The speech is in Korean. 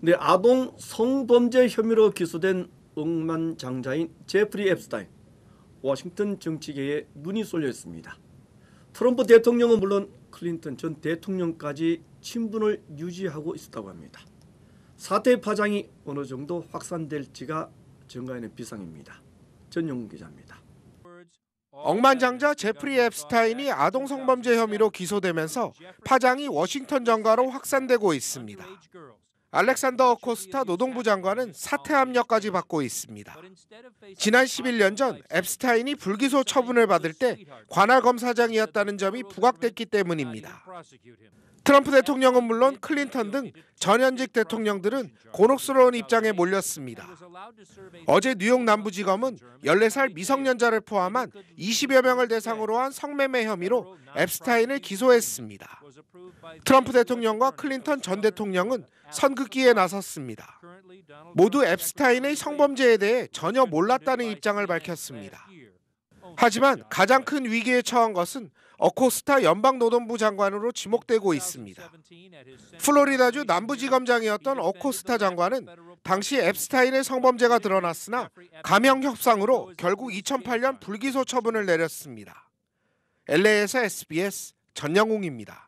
네, 아동 성범죄 혐의로 기소된 억만장자인 제프리 앱스타인 워싱턴 정치계에 눈이 쏠려 있습니다. 트럼프 대통령은 물론 클린턴 전 대통령까지 친분을 유지하고 있었다고 합니다. 사태 파장이 어느 정도 확산될지가 증가하는 비상입니다. 전용 기자입니다. 억만장자 제프리 앱스타인이 아동 성범죄 혐의로 기소되면서 파장이 워싱턴 정가로 확산되고 있습니다. 알렉산더 코스타 노동부 장관은 사퇴 압력까지 받고 있습니다. 지난 11년 전 앱스타인이 불기소 처분을 받을 때 관할 검사장이었다는 점이 부각됐기 때문입니다. 트럼프 대통령은 물론 클린턴 등 전현직 대통령들은 곤혹스러운 입장에 몰렸습니다. 어제 뉴욕 남부지검은 14살 미성년자를 포함한 20여 명을 대상으로 한 성매매 혐의로 앱스타인을 기소했습니다. 트럼프 대통령과 클린턴 전 대통령은 선거 공격기에 나섰습니다. 모두 앱스타인의 성범죄에 대해 전혀 몰랐다는 입장을 밝혔습니다. 하지만 가장 큰 위기에 처한 것은 어코스타 연방노동부 장관으로 지목되고 있습니다. 플로리다주 남부지검장이었던 어코스타 장관은 당시 앱스타인의 성범죄가 드러났으나 감형 협상으로 결국 2008년 불기소 처분을 내렸습니다. LA에서 SBS 전영웅입니다.